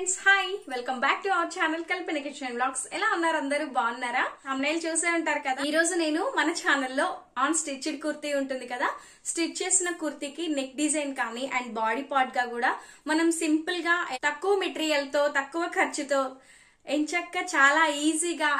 friends hi welcome back to our channel Kalpana kitchen blogs ఎలా ఉన్నారు అందరూ బాగున్నారా అమ్నైల్ చూసే ఉంటారు కదా ఈ రోజు నేను మన ఛానల్లో ఆన్ స్టిచ్డ్ కుర్తీ ఉంటుంది కదా స్టిచ్ చేసిన కుర్తీకి నెక్ డిజైన్ కానీ అండ్ బాడీ పార్ట్ గా కూడా మనం సింపుల్ గా తక్కువ మెటీరియల్ తో తక్కువ ఖర్చుతో ఎంచక్క చాలా ఈజీగా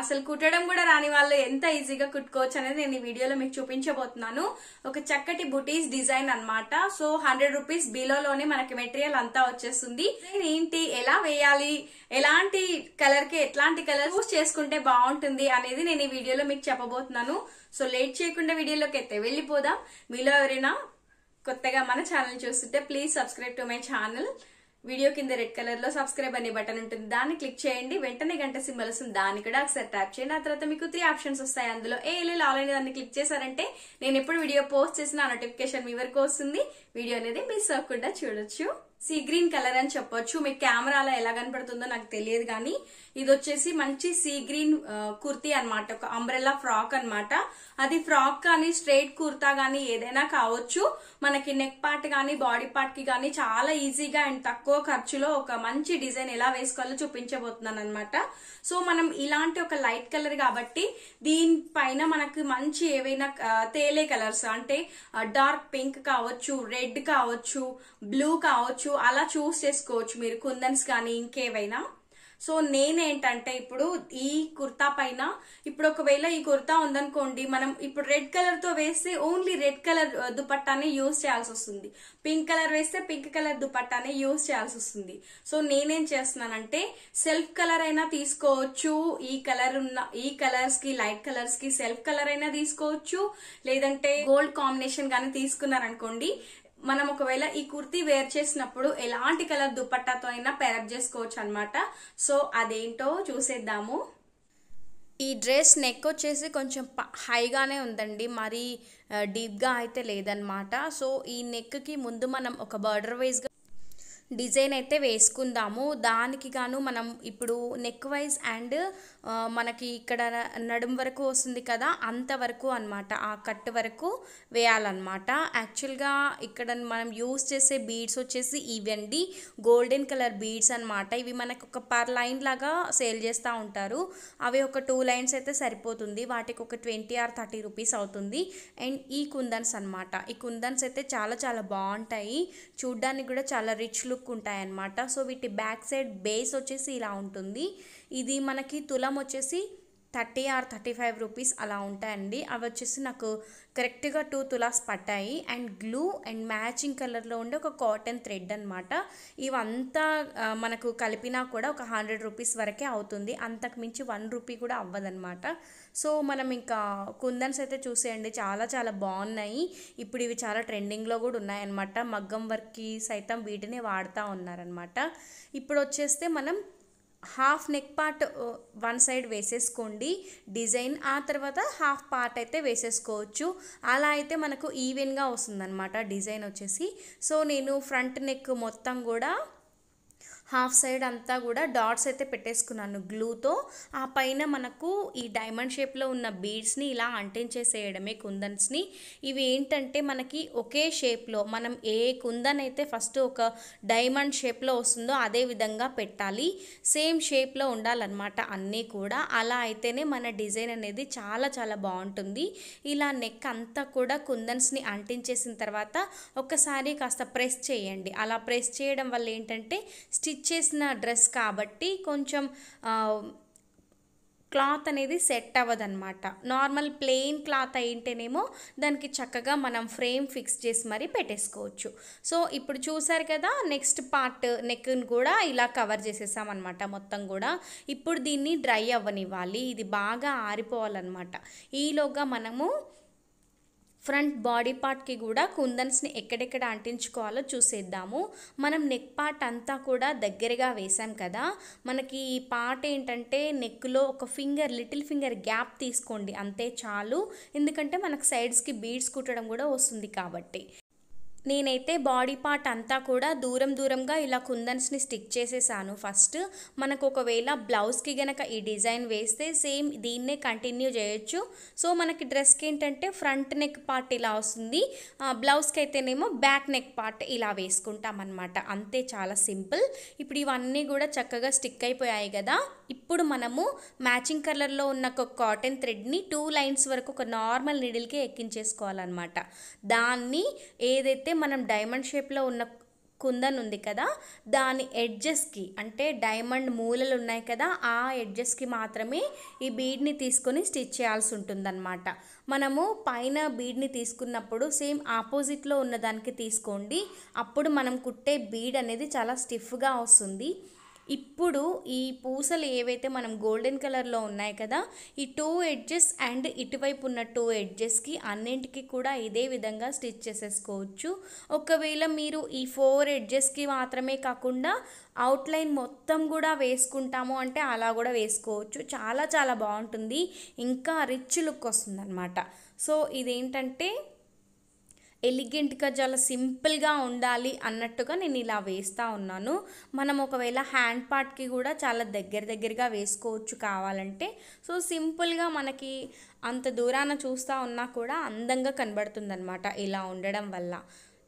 అసలు కుట్టడం కూడా రాని వాళ్ళు ఎంత ఈజీగా కుట్టుకోవచ్చు అనేది నేను ఈ వీడియోలో మీకు చూపించబోతున్నాను ఒక చక్కటి బుటీస్ డిజైన్ అనమాట సో హండ్రెడ్ రూపీస్ బిలోలోనే మనకి మెటీరియల్ అంతా వచ్చేస్తుంది ఏంటి ఎలా వేయాలి ఎలాంటి కలర్ కి ఎట్లాంటి కలర్ యూస్ చేసుకుంటే బాగుంటుంది అనేది నేను ఈ వీడియోలో మీకు చెప్పబోతున్నాను సో లేట్ చేయకుండా వీడియోలోకి అయితే వెళ్ళిపోదాం మీలో ఎవరైనా కొత్తగా మన ఛానల్ చూస్తుంటే please subscribe to my channel video కింద రెడ్ కలర్ లో సబ్స్క్రైబ్ అనే బటన్ ఉంటుంది దాన్ని క్లిక్ చేయండి వెంటనే గంట సింబల్ వస్తుంది దాన్ని కూడా ఒకసారి ట్యాప్ చేయండి ఆ తర్వాత మీకు త్రీ ఆప్షన్స్ వస్తాయి అందులో ఏ ఎల్ఎల్ ఆల్రెడీ దాన్ని క్లిక్ చేశారంటే నేను ఎప్పుడు వీడియో పోస్ట్ చేసిన నోటిఫికేషన్ మీ వరకు వస్తుంది వీడియో అనేది మిస్ అవ్వకుండా చూడొచ్చు సీ గ్రీన్ కలర్ అని చెప్పొచ్చు మీ కెమెరాలో ఎలా కనపడుతుందో నాకు తెలియదు కానీ ఇది వచ్చేసి మంచి సీ గ్రీన్ కుర్తీ అనమాట ఒక అంబ్రెల్లా ఫ్రాక్ అనమాట అది ఫ్రాక్ కానీ స్ట్రైట్ కుర్తా కానీ ఏదైనా కావచ్చు మనకి నెక్ పార్ట్ కానీ బాడీ పార్ట్ కి కానీ చాలా ఈజీగా అండ్ తక్కువ ఖర్చులో ఒక మంచి డిజైన్ ఎలా వేసుకోవాలో చూపించబోతున్నాను అనమాట సో మనం ఇలాంటి ఒక లైట్ కలర్ కాబట్టి దీనిపైన మనకు మంచి ఏవైనా తేలే కలర్స్ అంటే డార్క్ పింక్ కావచ్చు రెడ్ కావచ్చు బ్లూ కావచ్చు అలా చూస్ చేసుకోవచ్చు మీరు కుందన్స్ కానీ ఇంకేవైనా సో నేనేంటంటే ఇప్పుడు ఈ కుర్తా పైన ఇప్పుడు ఒకవేళ ఈ కుర్తా ఉందనుకోండి మనం ఇప్పుడు రెడ్ కలర్ తో వేస్తే ఓన్లీ రెడ్ కలర్ దుపట్టానే యూజ్ చేయాల్సి వస్తుంది పింక్ కలర్ వేస్తే పింక్ కలర్ దుపట్టానే యూజ్ చేయాల్సి వస్తుంది సో నేనేం చేస్తున్నానంటే సెల్ఫ్ కలర్ అయినా తీసుకోవచ్చు ఈ కలర్ ఉన్న ఈ కలర్స్ కి లైట్ కలర్స్ కి సెల్ఫ్ కలర్ అయినా తీసుకోవచ్చు లేదంటే గోల్డ్ కాంబినేషన్ గానీ తీసుకున్నారనుకోండి మనం ఒకవేళ ఈ కుర్తీ వేర్ చేసినప్పుడు ఎలాంటి కలర్ దుపట్టాతో అయినా పేరప్ చేసుకోవచ్చు అనమాట సో అదేంటో చూసేద్దాము ఈ డ్రెస్ నెక్ వచ్చేసి కొంచెం హైగానే ఉందండి మరీ డీప్గా అయితే లేదనమాట సో ఈ నెక్కి ముందు మనం ఒక బర్డర్ వైజ్గా డిజైన్ అయితే వేసుకుందాము దానికి గాను మనం ఇప్పుడు నెక్ వైజ్ అండ్ మనకి ఇక్కడ నడుం వరకు వస్తుంది కదా అంతవరకు అనమాట ఆ కట్ వరకు వేయాలన్నమాట యాక్చువల్గా ఇక్కడ మనం యూస్ చేసే బీడ్స్ వచ్చేసి ఇవండి గోల్డెన్ కలర్ బీడ్స్ అనమాట ఇవి మనకు ఒక పర్ లైన్ లాగా సేల్ చేస్తూ ఉంటారు అవి ఒక టూ లైన్స్ అయితే సరిపోతుంది వాటికి ఒక ట్వంటీ ఆర్ థర్టీ రూపీస్ అవుతుంది అండ్ ఈ కుందన్స్ అనమాట ఈ కుందన్స్ అయితే చాలా చాలా బాగుంటాయి చూడ్డానికి కూడా చాలా రిచ్ లుక్ లుక్ ఉంటాయన్నమాట సో వీటి బ్యాక్ సైడ్ బేస్ వచ్చేసి ఇలా ఉంటుంది ఇది మనకి తులం వచ్చేసి thirty or thirty five rupees అలా ఉంటాయండి అవి వచ్చేసి నాకు కరెక్ట్గా టూ తులాస్ పట్టాయి అండ్ గ్లూ అండ్ మ్యాచింగ్ కలర్లో ఉండే ఒక కాటన్ థ్రెడ్ అనమాట ఇవంతా మనకు కలిపినా కూడా ఒక హండ్రెడ్ రూపీస్ వరకే అవుతుంది అంతకు మించి వన్ రూపీ కూడా అవ్వదనమాట సో మనం ఇంకా కుందన్స్ అయితే చూసేయండి చాలా చాలా బాగున్నాయి ఇప్పుడు ఇవి చాలా ట్రెండింగ్లో కూడా ఉన్నాయన్నమాట మగ్గం వర్క్కి సైతం వీటినే వాడుతూ ఉన్నారనమాట ఇప్పుడు వచ్చేస్తే మనం half neck part one side వేసేసుకోండి డిజైన్ ఆ తర్వాత హాఫ్ పార్ట్ అయితే వేసేసుకోవచ్చు అలా అయితే మనకు ఈవెన్గా వస్తుందన్నమాట డిజైన్ వచ్చేసి సో నేను ఫ్రంట్ నెక్ మొత్తం కూడా హాఫ్ సైడ్ అంతా కూడా డాట్స్ అయితే పెట్టేసుకున్నాను గ్లూతో ఆ పైన మనకు ఈ డైమండ్ షేప్లో ఉన్న బీడ్స్ని ఇలా అంటించేసేయడమే కుందన్స్ని ఇవి ఏంటంటే మనకి ఒకే షేప్లో మనం ఏ కుందన్ అయితే ఫస్ట్ ఒక డైమండ్ షేప్లో వస్తుందో అదే విధంగా పెట్టాలి సేమ్ షేప్లో ఉండాలన్నమాట అన్నీ కూడా అలా అయితేనే మన డిజైన్ అనేది చాలా చాలా బాగుంటుంది ఇలా నెక్ అంతా కూడా కుందన్స్ని అంటించేసిన తర్వాత ఒకసారి కాస్త ప్రెస్ చేయండి అలా ప్రెస్ చేయడం వల్ల ఏంటంటే స్టిచ్ స్టిచ్ చేసిన డ్రెస్ కాబట్టి కొంచెం క్లాత్ అనేది సెట్ అవ్వదన్నమాట నార్మల్ ప్లెయిన్ క్లాత్ అయింటేనేమో దానికి చక్కగా మనం ఫ్రేమ్ ఫిక్స్ చేసి మరీ పెట్టేసుకోవచ్చు సో ఇప్పుడు చూసారు కదా నెక్స్ట్ పార్ట్ నెక్ని కూడా ఇలా కవర్ చేసేసామన్నమాట మొత్తం కూడా ఇప్పుడు దీన్ని డ్రై అవ్వనివ్వాలి ఇది బాగా ఆరిపోవాలన్నమాట ఈలోగా మనము ఫ్రంట్ బాడీ పార్ట్కి కూడా కుందన్స్ని ఎక్కడెక్కడ అంటించుకోవాలో చూసేద్దాము మనం నెక్ పార్ట్ అంతా కూడా దగ్గరగా వేసాం కదా మనకి ఈ పార్ట్ ఏంటంటే నెక్లో ఒక ఫింగర్ లిటిల్ ఫింగర్ గ్యాప్ తీసుకోండి అంతే చాలు ఎందుకంటే మనకు సైడ్స్కి బీడ్స్ కుట్టడం కూడా వస్తుంది కాబట్టి నేనైతే బాడీ పార్ట్ అంతా కూడా దూరం దూరంగా ఇలా కుందన్స్ని స్టిక్ చేసేసాను ఫస్ట్ మనకు ఒకవేళ బ్లౌజ్కి గనక ఈ డిజైన్ వేస్తే సేమ్ దీన్నే కంటిన్యూ చేయొచ్చు సో మనకి డ్రెస్కి ఏంటంటే ఫ్రంట్ నెక్ పార్ట్ ఇలా వస్తుంది బ్లౌజ్కి అయితేనేమో బ్యాక్ నెక్ పార్ట్ ఇలా వేసుకుంటాం అనమాట అంతే చాలా సింపుల్ ఇప్పుడు ఇవన్నీ కూడా చక్కగా స్టిక్ అయిపోయాయి కదా ఇప్పుడు మనము మ్యాచింగ్ కలర్లో ఉన్న ఒక కాటన్ థ్రెడ్ని టూ లైన్స్ వరకు ఒక నార్మల్ నీడిల్కే ఎక్కించేసుకోవాలన్నమాట దాన్ని ఏదైతే మనం డైమండ్ షేప్లో ఉన్న కుందన్ ఉంది కదా దాని ఎడ్జెస్కి అంటే డైమండ్ మూలలు ఉన్నాయి కదా ఆ ఎడ్జెస్కి మాత్రమే ఈ బీడ్ని తీసుకొని స్టిచ్ చేయాల్సి ఉంటుందన్నమాట మనము పైన బీడ్ని తీసుకున్నప్పుడు సేమ్ ఆపోజిట్లో ఉన్న దానికి తీసుకోండి అప్పుడు మనం కుట్టే బీడ్ అనేది చాలా స్టిఫ్గా వస్తుంది ఇప్పుడు ఈ పూసలు ఏవైతే మనం గోల్డెన్ కలర్లో ఉన్నాయి కదా ఈ టూ ఎడ్జెస్ అండ్ ఇటువైపు ఉన్న టూ ఎడ్జెస్కి అన్నింటికి కూడా ఇదే విధంగా స్టిచ్ చేసేసుకోవచ్చు ఒకవేళ మీరు ఈ ఫోర్ ఎడ్జెస్కి మాత్రమే కాకుండా అవుట్లైన్ మొత్తం కూడా వేసుకుంటాము అంటే అలా కూడా వేసుకోవచ్చు చాలా చాలా బాగుంటుంది ఇంకా రిచ్ లుక్ వస్తుంది అనమాట సో ఇదేంటంటే ఎలిగెంట్గా చాలా సింపుల్గా ఉండాలి అన్నట్టుగా నేను ఇలా వేస్తూ ఉన్నాను మనం ఒకవేళ హ్యాండ్ పార్ట్కి కూడా చాలా దగ్గర దగ్గరగా వేసుకోవచ్చు కావాలంటే సో సింపుల్గా మనకి అంత దూరాన చూస్తూ ఉన్నా కూడా అందంగా కనబడుతుందనమాట ఇలా ఉండడం వల్ల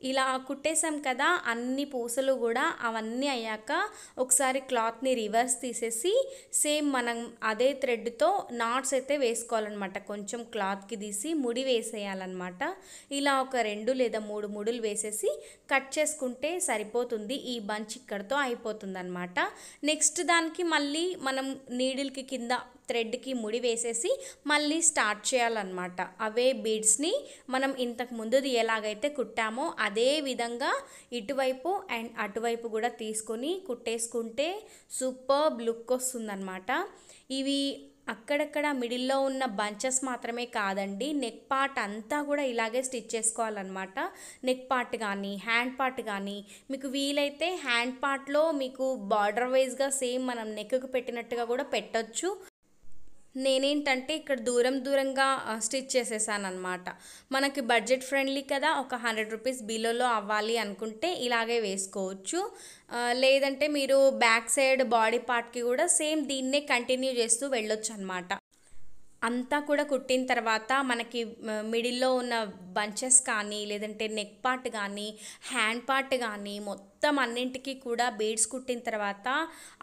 ఇలా కుట్టేశాం కదా అన్ని పూసలు కూడా అవన్నీ అయ్యాక ఒకసారి క్లాత్ని రివర్స్ తీసేసి సేమ్ మనం అదే థ్రెడ్తో నాట్స్ అయితే వేసుకోవాలన్నమాట కొంచెం క్లాత్కి తీసి ముడి వేసేయాలన్నమాట ఇలా ఒక రెండు లేదా మూడు ముడులు వేసేసి కట్ చేసుకుంటే సరిపోతుంది ఈ బంచ్ ఇక్కడతో అయిపోతుంది నెక్స్ట్ దానికి మళ్ళీ మనం నీడిల్కి కింద థ్రెడ్కి ముడి వేసేసి మళ్ళీ స్టార్ట్ చేయాలన్నమాట అవే బీడ్స్ని మనం ఇంతకు ముందుది ఎలాగైతే కుట్టామో అదే విధంగా ఇటువైపు అండ్ అటువైపు కూడా తీసుకొని కుట్టేసుకుంటే సూపర్ లుక్ వస్తుందన్నమాట ఇవి అక్కడక్కడ మిడిల్లో ఉన్న బంచెస్ మాత్రమే కాదండి నెక్ పార్ట్ అంతా కూడా ఇలాగే స్టిచ్ చేసుకోవాలన్నమాట నెక్ పార్ట్ కానీ హ్యాండ్ పార్ట్ కానీ మీకు వీలైతే హ్యాండ్ పార్ట్లో మీకు బార్డర్ వైజ్గా సేమ్ మనం నెక్కు పెట్టినట్టుగా కూడా పెట్టొచ్చు నేనేంటంటే ఇక్కడ దూరం దూరంగా స్టిచ్ చేసేసాను అనమాట మనకి బడ్జెట్ ఫ్రెండ్లీ కదా ఒక హండ్రెడ్ రూపీస్ బిలోలో అవ్వాలి అనుకుంటే ఇలాగే వేసుకోవచ్చు లేదంటే మీరు బ్యాక్ సైడ్ బాడీ పార్ట్కి కూడా సేమ్ దీన్నే కంటిన్యూ చేస్తూ వెళ్ళొచ్చు అనమాట అంతా కూడా కుట్టిన తర్వాత మనకి మిడిల్లో ఉన్న బంచెస్ కానీ లేదంటే నెక్ పార్ట్ కానీ హ్యాండ్ పార్ట్ కానీ మొత్తం మొత్తం అన్నింటికి కూడా బీడ్స్ కుట్టిన తర్వాత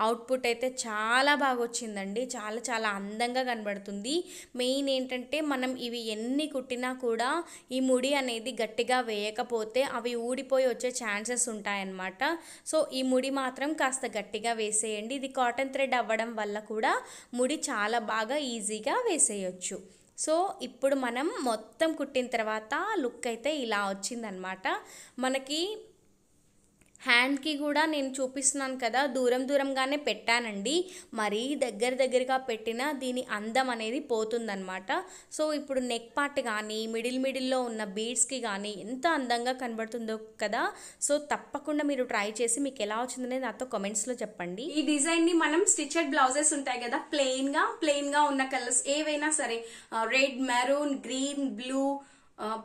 అవుట్పుట్ అయితే చాలా బాగా వచ్చిందండి చాలా చాలా అందంగా కనబడుతుంది మెయిన్ ఏంటంటే మనం ఇవి ఎన్ని కుట్టినా కూడా ఈ ముడి అనేది గట్టిగా వేయకపోతే అవి ఊడిపోయి వచ్చే ఛాన్సెస్ ఉంటాయన్నమాట సో ఈ ముడి మాత్రం కాస్త గట్టిగా వేసేయండి ఇది కాటన్ థ్రెడ్ అవ్వడం వల్ల కూడా ముడి చాలా బాగా ఈజీగా వేసేయచ్చు సో ఇప్పుడు మనం మొత్తం కుట్టిన తర్వాత లుక్ అయితే ఇలా వచ్చిందనమాట మనకి హ్యాండ్కి కూడా నేను చూపిస్తున్నాను కదా దూరం దూరంగానే పెట్టానండి మరీ దగ్గర దగ్గరగా పెట్టినా దీని అందం అనేది పోతుందనమాట సో ఇప్పుడు నెక్ పార్ట్ కానీ మిడిల్ మిడిల్లో ఉన్న బీడ్స్కి కానీ ఎంత అందంగా కనబడుతుందో కదా సో తప్పకుండా మీరు ట్రై చేసి మీకు ఎలా వచ్చిందనే నాతో కమెంట్స్లో చెప్పండి ఈ డిజైన్ని మనం స్టిచెడ్ బ్లౌజెస్ ఉంటాయి కదా ప్లెయిన్గా ప్లెయిన్గా ఉన్న కలర్స్ ఏవైనా సరే red maroon green blue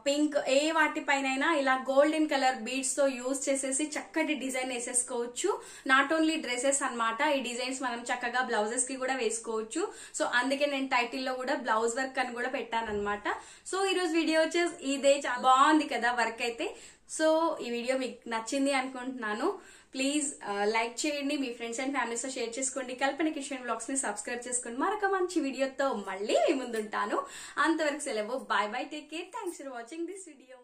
pink ఏ వాటిపైనైనా ఇలా గోల్డెన్ కలర్ బీడ్స్ తో యూజ్ చేసేసి చక్కటి డిజైన్ వేసేసుకోవచ్చు నాట్ ఓన్లీ డ్రెస్సెస్ అనమాట ఈ డిజైన్స్ మనం చక్కగా బ్లౌజెస్ కి కూడా వేసుకోవచ్చు సో అందుకే నేను టైటిల్ లో కూడా బ్లౌజ్ వర్క్ అని కూడా పెట్టాను అనమాట సో ఈ రోజు వీడియో వచ్చేసి ఇదే బాగుంది కదా వర్క్ అయితే సో ఈ వీడియో మీకు నచ్చింది అనుకుంటున్నాను ప్లీజ్ లైక్ uh, చేయండి మీ ఫ్రెండ్స్ అండ్ ఫ్యామిలీస్తో షేర్ చేసుకోండి కల్పన కిషన్ బ్లాగ్స్ ని సబ్స్క్రైబ్ చేసుకోండి మరొక మంచి వీడియోతో మళ్ళీ ముందుంటాను అంతవరకు సెలవు bye bye take care thanks for watching this video